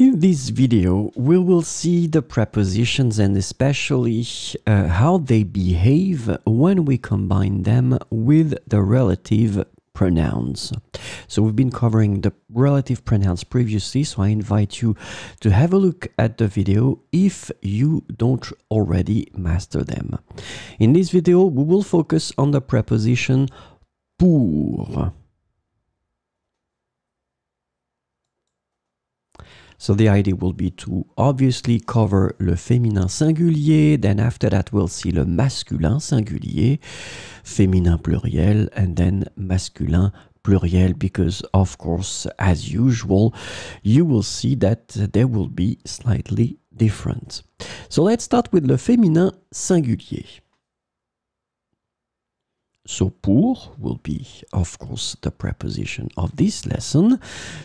In this video, we will see the prepositions and especially uh, how they behave when we combine them with the relative pronouns. So we've been covering the relative pronouns previously, so I invite you to have a look at the video if you don't already master them. In this video, we will focus on the preposition pour So the idea will be to obviously cover le féminin singulier, then after that we'll see le masculin singulier, féminin pluriel, and then masculin pluriel because of course as usual you will see that they will be slightly different. So let's start with le féminin singulier. So pour will be, of course, the preposition of this lesson.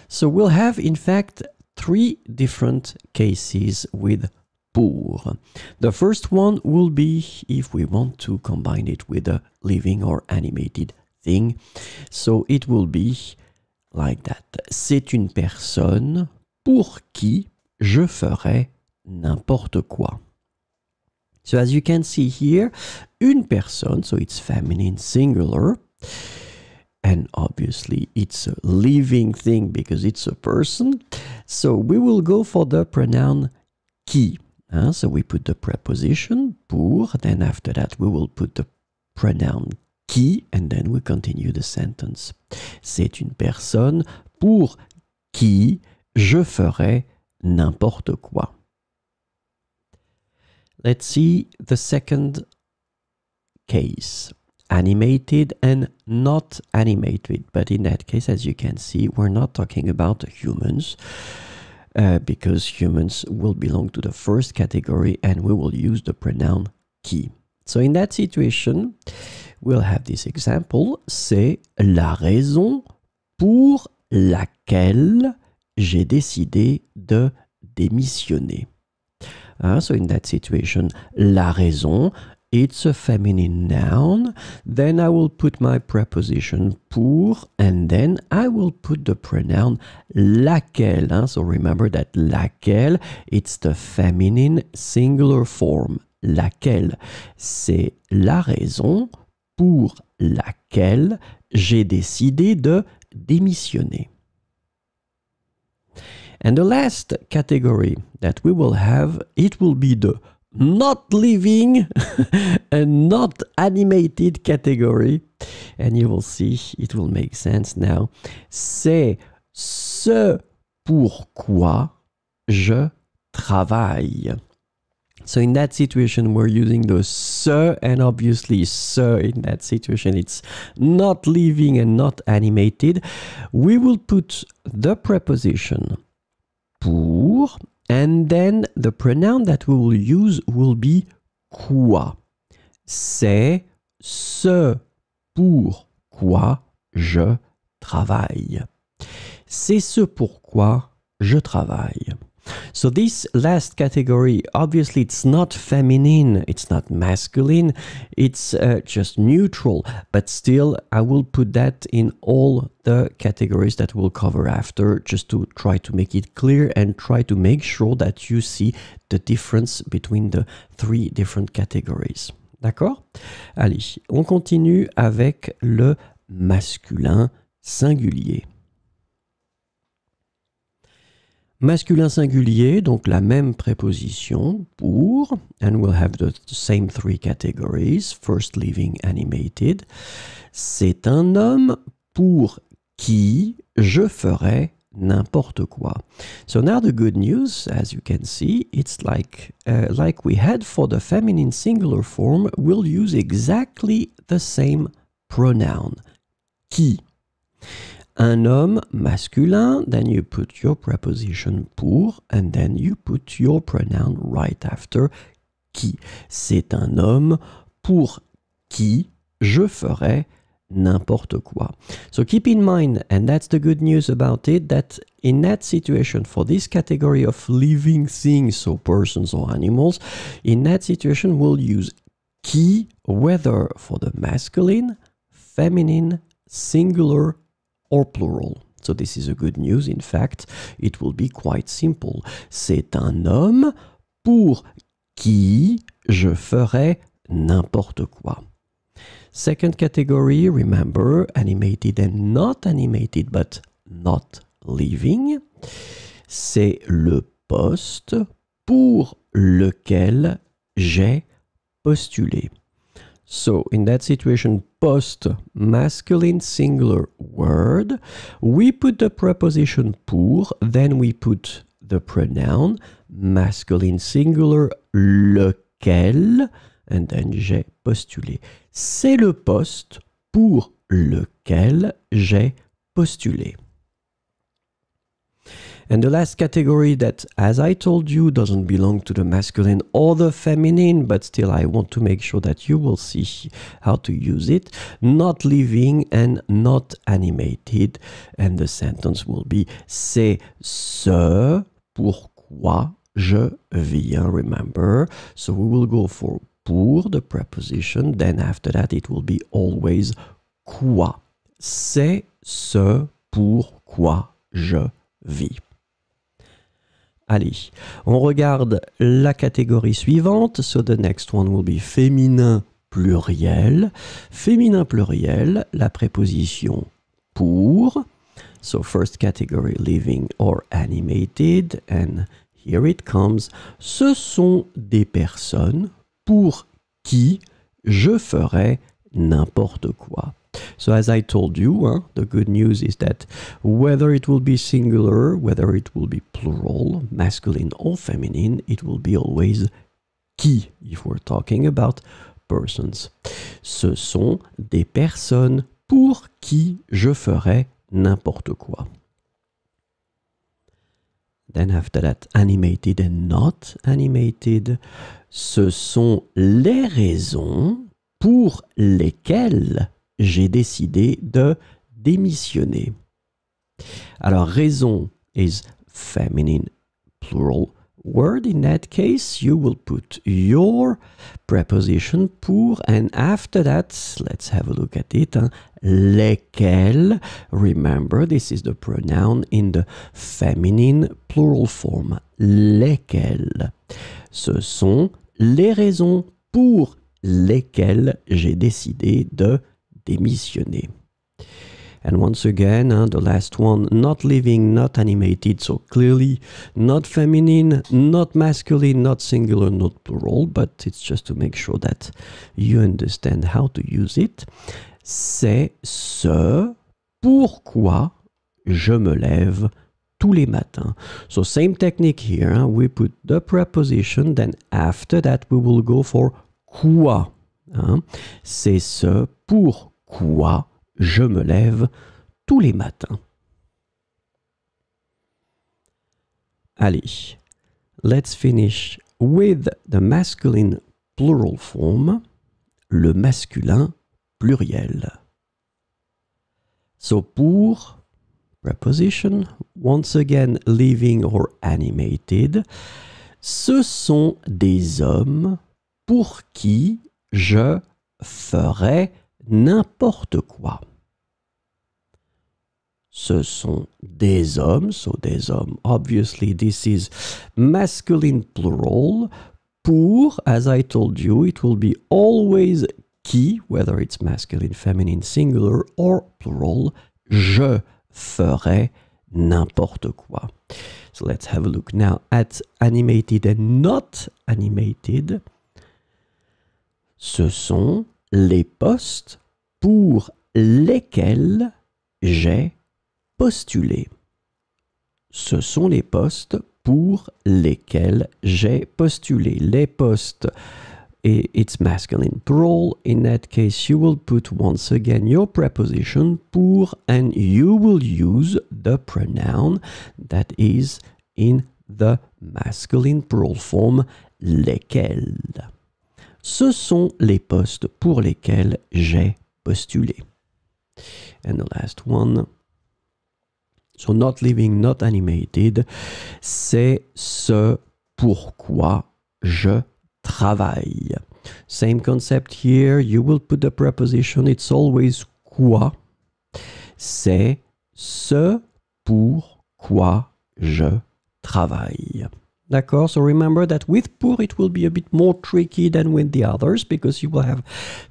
So we'll have, in fact, three different cases with pour. The first one will be if we want to combine it with a living or animated thing. So it will be like that. C'est une personne pour qui je ferai n'importe quoi. So as you can see here, une personne, so it's feminine singular and obviously it's a living thing because it's a person. So we will go for the pronoun qui. Uh, so we put the preposition pour, then after that we will put the pronoun qui, and then we continue the sentence. C'est une personne pour qui je ferai n'importe quoi. Let's see the second case animated and not animated. But in that case, as you can see, we're not talking about humans. Uh, because humans will belong to the first category and we will use the pronoun qui. So in that situation, we'll have this example. C'est la raison pour laquelle j'ai décidé de démissionner. Uh, so in that situation, la raison, it's a feminine noun, then I will put my preposition pour, and then I will put the pronoun laquelle. Hein. So remember that laquelle, it's the feminine singular form. Laquelle. C'est la raison pour laquelle j'ai décidé de démissionner. And the last category that we will have, it will be the not living and not animated category. And you will see it will make sense now. C'est ce pourquoi je travaille. So in that situation, we're using the sir, and obviously sir in that situation, it's not living and not animated. We will put the preposition pour And then the pronoun that we will use will be quoi. C'est ce pour quoi je travaille. C'est ce pourquoi je travaille. So this last category, obviously it's not feminine, it's not masculine, it's uh, just neutral, but still I will put that in all the categories that we'll cover after just to try to make it clear and try to make sure that you see the difference between the three different categories. D'accord Allez, on continue avec le masculin singulier. Masculin singulier, donc la même préposition pour, and we'll have the same three categories, first living animated. C'est un homme pour qui je ferai n'importe quoi. So now the good news, as you can see, it's like, uh, like we had for the feminine singular form, we'll use exactly the same pronoun, qui. un homme masculin, then you put your preposition pour, and then you put your pronoun right after qui. C'est un homme pour qui je ferai n'importe quoi. So keep in mind, and that's the good news about it, that in that situation, for this category of living things, so persons or animals, in that situation we'll use qui, whether for the masculine, feminine, singular, or plural. So this is a good news. In fact, it will be quite simple. C'est un homme pour qui je ferai n'importe quoi. Second category, remember, animated and not animated, but not living. C'est le poste pour lequel j'ai postulé. So, in that situation, post masculine singular word, we put the preposition pour, then we put the pronoun masculine singular lequel, and then j'ai postulé. C'est le poste pour lequel j'ai postulé. And the last category that, as I told you, doesn't belong to the masculine or the feminine, but still I want to make sure that you will see how to use it. Not living and not animated. And the sentence will be C'est ce pourquoi je viens, remember. So we will go for pour, the preposition. Then after that, it will be always quoi. C'est ce pourquoi je viens. Allez, on regarde la catégorie suivante. So the next one will be féminin pluriel. Féminin pluriel, la préposition pour. So first category living or animated and here it comes. Ce sont des personnes pour qui je ferai n'importe quoi. So as I told you, the good news is that whether it will be singular, whether it will be plural, masculine or feminine, it will be always qui if we're talking about persons. Ce sont des personnes pour qui je ferai n'importe quoi. Then after that, animated and not animated, ce sont les raisons pour lesquelles j'ai décidé de démissionner. Alors, raison is feminine plural word. In that case, you will put your preposition pour, and after that, let's have a look at it. Hein. Lesquelles. Remember, this is the pronoun in the feminine plural form. Lesquelles. Ce sont les raisons pour lesquelles j'ai décidé de démissionner. And once again, uh, the last one, not living, not animated, so clearly not feminine, not masculine, not singular, not plural, but it's just to make sure that you understand how to use it. C'est ce pourquoi je me lève tous les matins. So same technique here, we put the preposition, then after that we will go for quoi. Huh? C'est ce pourquoi Quoi je me lève tous les matins. Allez, let's finish with the masculine plural form, le masculin pluriel. So pour preposition, once again living or animated, ce sont des hommes pour qui je ferai n'importe quoi. Ce sont des hommes, so des hommes. Obviously, this is masculine plural. Pour, as I told you, it will be always qui, whether it's masculine, feminine, singular or plural. Je ferai n'importe quoi. So let's have a look now at animated and not animated. Ce sont les postes pour lesquels j'ai postulé. Ce sont les postes pour lesquels j'ai postulé. Les postes, it's masculine plural. In that case, you will put once again your preposition pour and you will use the pronoun that is in the masculine plural form lesquels ce sont les postes pour lesquels j'ai postulé. And the last one. So not living, not animated, c'est ce pourquoi je travaille. Same concept here. You will put the preposition. It's always quoi. C'est ce pour quoi je travaille. D'accord? So remember that with poor it will be a bit more tricky than with the others because you will have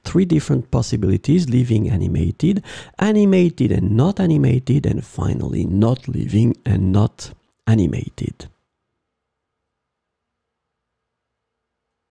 three different possibilities living animated, animated and not animated, and finally not living and not animated.